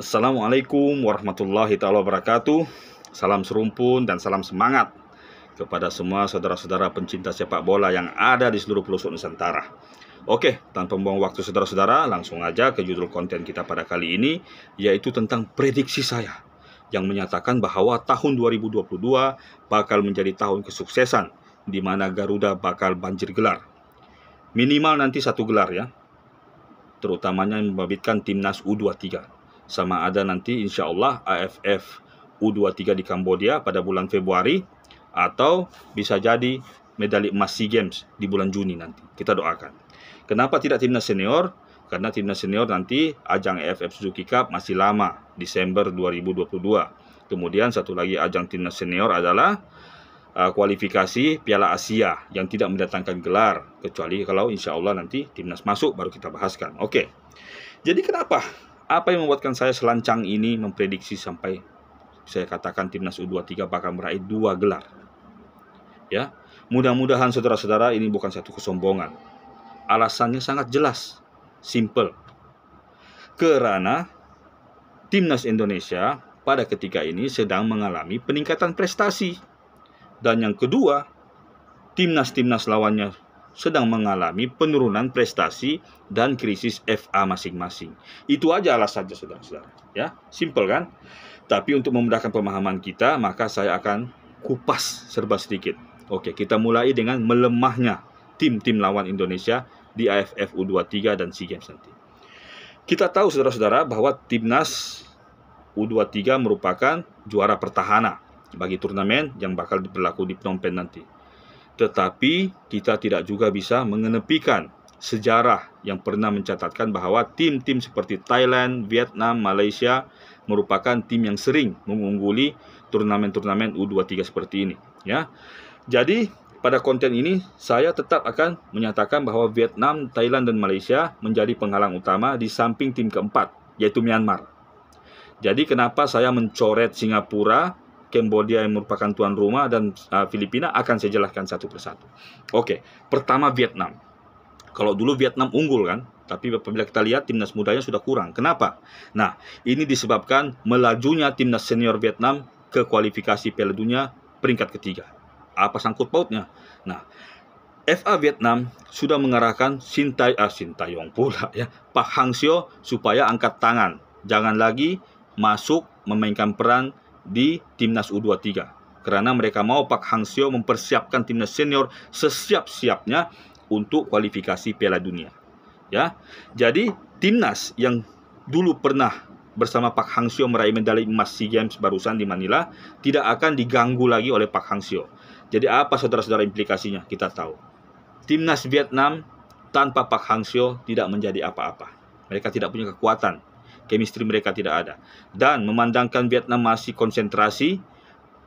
Assalamualaikum warahmatullahi taala wabarakatuh. Salam serumpun dan salam semangat kepada semua saudara-saudara pencinta sepak bola yang ada di seluruh pelosok Nusantara. Oke, tanpa membuang waktu saudara-saudara, langsung aja ke judul konten kita pada kali ini yaitu tentang prediksi saya yang menyatakan bahwa tahun 2022 bakal menjadi tahun kesuksesan di mana Garuda bakal banjir gelar. Minimal nanti satu gelar ya. Terutamanya yang membabitkan timnas U23 sama ada nanti insya Allah AFF U23 di Kamboja pada bulan Februari atau bisa jadi medali emas SEA Games di bulan Juni nanti. Kita doakan. Kenapa tidak timnas senior? Karena timnas senior nanti ajang AFF Suzuki Cup masih lama, Desember 2022. Kemudian satu lagi ajang timnas senior adalah uh, kualifikasi Piala Asia yang tidak mendatangkan gelar kecuali kalau insya Allah nanti timnas masuk baru kita bahaskan. Oke, okay. jadi kenapa apa yang membuatkan saya selancang ini memprediksi sampai saya katakan timnas U23 bakal meraih dua gelar. Ya, mudah-mudahan saudara-saudara ini bukan satu kesombongan. Alasannya sangat jelas, simple. Karena timnas Indonesia pada ketika ini sedang mengalami peningkatan prestasi. Dan yang kedua, timnas-timnas lawannya sedang mengalami penurunan prestasi dan krisis FA masing-masing. Itu aja alasannya saudara-saudara. Ya, simple kan? Tapi untuk memudahkan pemahaman kita, maka saya akan kupas serba sedikit. Oke, kita mulai dengan melemahnya tim-tim lawan Indonesia di AFF U23 dan SEA Games nanti. Kita tahu saudara-saudara bahwa timnas U23 merupakan juara pertahanan bagi turnamen yang bakal berlaku di Phnom Penh nanti. Tetapi kita tidak juga bisa mengenepikan sejarah yang pernah mencatatkan bahwa tim-tim seperti Thailand, Vietnam, Malaysia merupakan tim yang sering mengungguli turnamen-turnamen U23 seperti ini ya. Jadi pada konten ini saya tetap akan menyatakan bahwa Vietnam, Thailand dan Malaysia menjadi penghalang utama di samping tim keempat yaitu Myanmar. Jadi kenapa saya mencoret Singapura Kambodia yang merupakan tuan rumah dan uh, Filipina akan saya jelaskan satu persatu. Oke, pertama Vietnam. Kalau dulu Vietnam unggul kan, tapi apabila kita lihat timnas mudanya sudah kurang. Kenapa? Nah, ini disebabkan melajunya timnas senior Vietnam ke kualifikasi Piala Dunia peringkat ketiga. Apa sangkut pautnya? Nah, FA Vietnam sudah mengarahkan Sintai ah, Sintayong pula ya, Pak Hang Seo supaya angkat tangan, jangan lagi masuk memainkan peran di timnas U23 karena mereka mau Pak Hang Seo mempersiapkan timnas senior sesiap-siapnya untuk kualifikasi Piala Dunia. Ya. Jadi timnas yang dulu pernah bersama Pak Hang Seo meraih medali emas SEA Games barusan di Manila tidak akan diganggu lagi oleh Pak Hang Seo. Jadi apa saudara-saudara implikasinya? Kita tahu. Timnas Vietnam tanpa Pak Hang Seo tidak menjadi apa-apa. Mereka tidak punya kekuatan Kemistri mereka tidak ada. Dan memandangkan Vietnam masih konsentrasi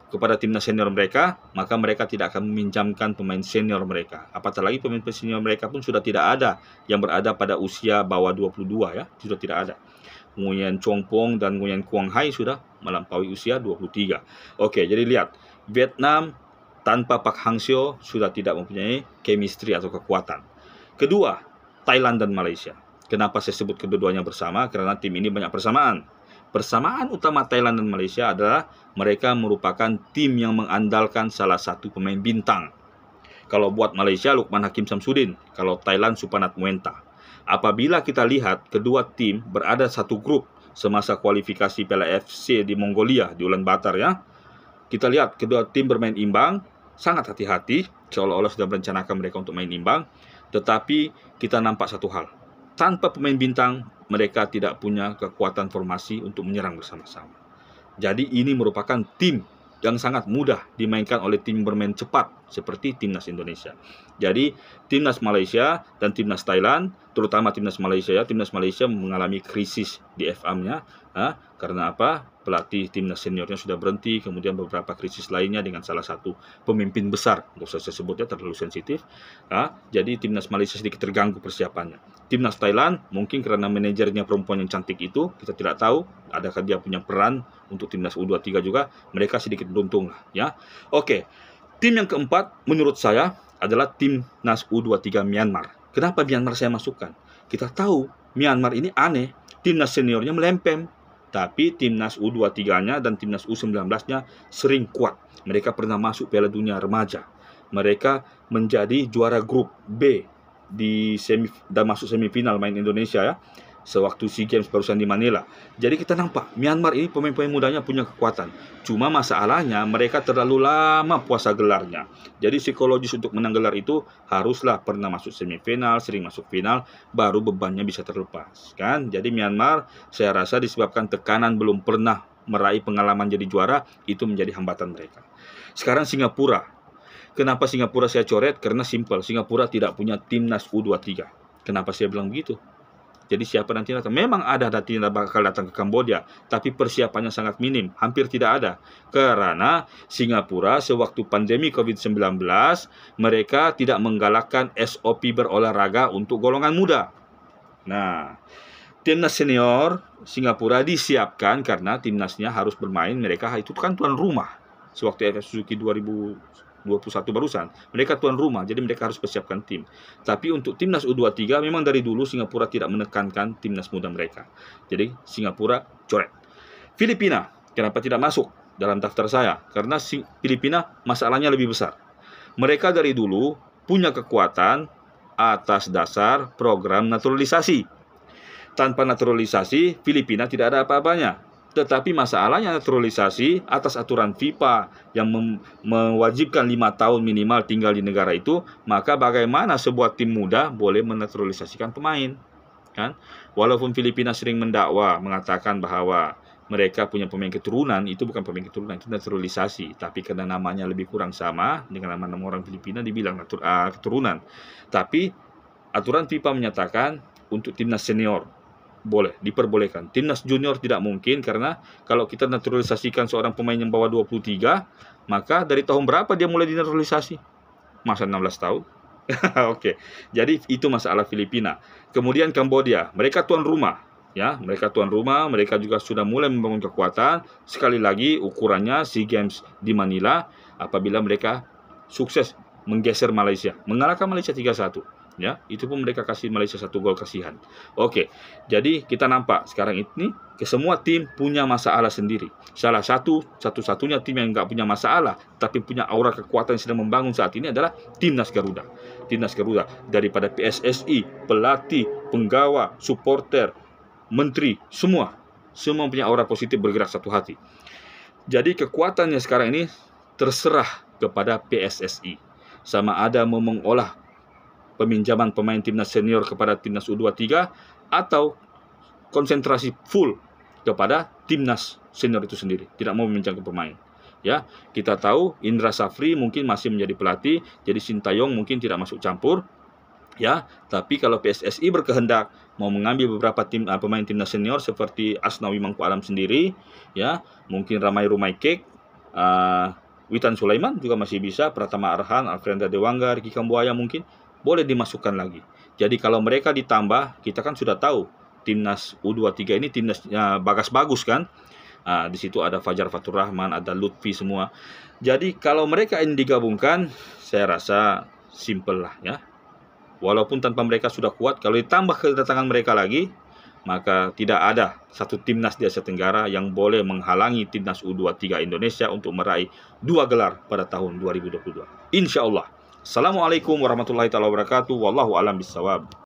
kepada timnas senior mereka, maka mereka tidak akan meminjamkan pemain senior mereka. Apatah lagi pemain senior mereka pun sudah tidak ada yang berada pada usia bawah 22 ya, sudah tidak ada. Nguyen Chongpong dan Nguyen Quang Hai sudah melampaui usia 23. Oke, jadi lihat Vietnam tanpa Pak Hang Seo sudah tidak mempunyai chemistry atau kekuatan. Kedua, Thailand dan Malaysia. Kenapa saya sebut kedua-duanya bersama? Karena tim ini banyak persamaan. Persamaan utama Thailand dan Malaysia adalah mereka merupakan tim yang mengandalkan salah satu pemain bintang. Kalau buat Malaysia, Lukman Hakim Samsudin. Kalau Thailand, Supanat Muenta. Apabila kita lihat, kedua tim berada satu grup semasa kualifikasi Piala FC di Mongolia, di Ulan Batar ya. Kita lihat, kedua tim bermain imbang, sangat hati-hati, seolah-olah sudah merencanakan mereka untuk main imbang. Tetapi kita nampak satu hal, tanpa pemain bintang, mereka tidak punya kekuatan formasi untuk menyerang bersama-sama. Jadi ini merupakan tim yang sangat mudah dimainkan oleh tim bermain cepat seperti timnas Indonesia. Jadi timnas Malaysia dan timnas Thailand, terutama timnas Malaysia ya, timnas Malaysia mengalami krisis di fm nya ah, karena apa? pelatih timnas seniornya sudah berhenti, kemudian beberapa krisis lainnya dengan salah satu pemimpin besar, untuk saya sebutnya terlalu sensitif, nah, jadi timnas Malaysia sedikit terganggu persiapannya. Timnas Thailand mungkin karena manajernya perempuan yang cantik itu, kita tidak tahu adakah dia punya peran untuk timnas U23 juga, mereka sedikit beruntung lah ya. Oke, tim yang keempat menurut saya adalah timnas U23 Myanmar. Kenapa Myanmar saya masukkan? Kita tahu Myanmar ini aneh, timnas seniornya melempem, tapi timnas U23-nya dan timnas U19-nya sering kuat. Mereka pernah masuk Piala Dunia Remaja. Mereka menjadi juara grup B di semi dan masuk semifinal main Indonesia ya sewaktu SEA Games barusan di Manila. Jadi kita nampak Myanmar ini pemain-pemain mudanya punya kekuatan. Cuma masalahnya mereka terlalu lama puasa gelarnya. Jadi psikologis untuk menang gelar itu haruslah pernah masuk semifinal, sering masuk final, baru bebannya bisa terlepas. Kan? Jadi Myanmar saya rasa disebabkan tekanan belum pernah meraih pengalaman jadi juara itu menjadi hambatan mereka. Sekarang Singapura. Kenapa Singapura saya coret? Karena simpel, Singapura tidak punya timnas U23. Kenapa saya bilang begitu? Jadi siapa nanti datang? Memang ada nanti bakal datang ke Kamboja, tapi persiapannya sangat minim, hampir tidak ada. Karena Singapura sewaktu pandemi COVID-19, mereka tidak menggalakkan SOP berolahraga untuk golongan muda. Nah, timnas senior Singapura disiapkan karena timnasnya harus bermain mereka itu kan tuan rumah sewaktu FF Suzuki 2000 21 barusan, mereka tuan rumah, jadi mereka harus persiapkan tim. Tapi untuk timnas U23 memang dari dulu Singapura tidak menekankan timnas muda mereka. Jadi Singapura coret. Filipina, kenapa tidak masuk dalam daftar saya? Karena Filipina masalahnya lebih besar. Mereka dari dulu punya kekuatan atas dasar program naturalisasi. Tanpa naturalisasi, Filipina tidak ada apa-apanya tetapi masalahnya naturalisasi atas aturan FIFA yang mewajibkan lima tahun minimal tinggal di negara itu, maka bagaimana sebuah tim muda boleh menaturalisasikan pemain? Kan? Walaupun Filipina sering mendakwa mengatakan bahwa mereka punya pemain keturunan, itu bukan pemain keturunan, itu naturalisasi. Tapi karena namanya lebih kurang sama dengan nama nama orang Filipina dibilang natur, uh, keturunan. Tapi aturan FIFA menyatakan untuk timnas senior boleh, diperbolehkan. Timnas junior tidak mungkin karena kalau kita naturalisasikan seorang pemain yang bawah 23, maka dari tahun berapa dia mulai dinaturalisasi? Masa 16 tahun? Oke. okay. Jadi itu masalah Filipina. Kemudian kamboja mereka tuan rumah ya, mereka tuan rumah, mereka juga sudah mulai membangun kekuatan. Sekali lagi ukurannya SEA Games di Manila apabila mereka sukses menggeser Malaysia, mengalahkan Malaysia 3-1 ya itu pun mereka kasih Malaysia satu gol kasihan oke jadi kita nampak sekarang ini ke semua tim punya masalah sendiri salah satu satu-satunya tim yang nggak punya masalah tapi punya aura kekuatan yang sedang membangun saat ini adalah timnas Garuda timnas Garuda daripada PSSI pelatih penggawa supporter menteri semua semua punya aura positif bergerak satu hati jadi kekuatannya sekarang ini terserah kepada PSSI sama ada mau mengolah peminjaman pemain timnas senior kepada timnas U23 atau konsentrasi full kepada timnas senior itu sendiri, tidak mau meminjam ke pemain. Ya, kita tahu Indra Safri mungkin masih menjadi pelatih, jadi Sintayong mungkin tidak masuk campur. Ya, tapi kalau PSSI berkehendak mau mengambil beberapa tim uh, pemain timnas senior seperti Asnawi Mangku Alam sendiri, ya, mungkin Ramai Rumai Kek, uh, Witan Sulaiman juga masih bisa, Pratama Arhan, Alfreda Dewangga, Ricky Kambuaya mungkin boleh dimasukkan lagi. Jadi kalau mereka ditambah, kita kan sudah tahu timnas U23 ini timnas uh, bagas bagus kan. Uh, di situ ada Fajar Fatur Rahman, ada Lutfi semua. Jadi kalau mereka ini digabungkan, saya rasa simple lah ya. Walaupun tanpa mereka sudah kuat, kalau ditambah kedatangan mereka lagi, maka tidak ada satu timnas di Asia Tenggara yang boleh menghalangi timnas U23 Indonesia untuk meraih dua gelar pada tahun 2022. Insya Allah. Assalamualaikum warahmatullahi wabarakatuh. Wallahu alam bisawab.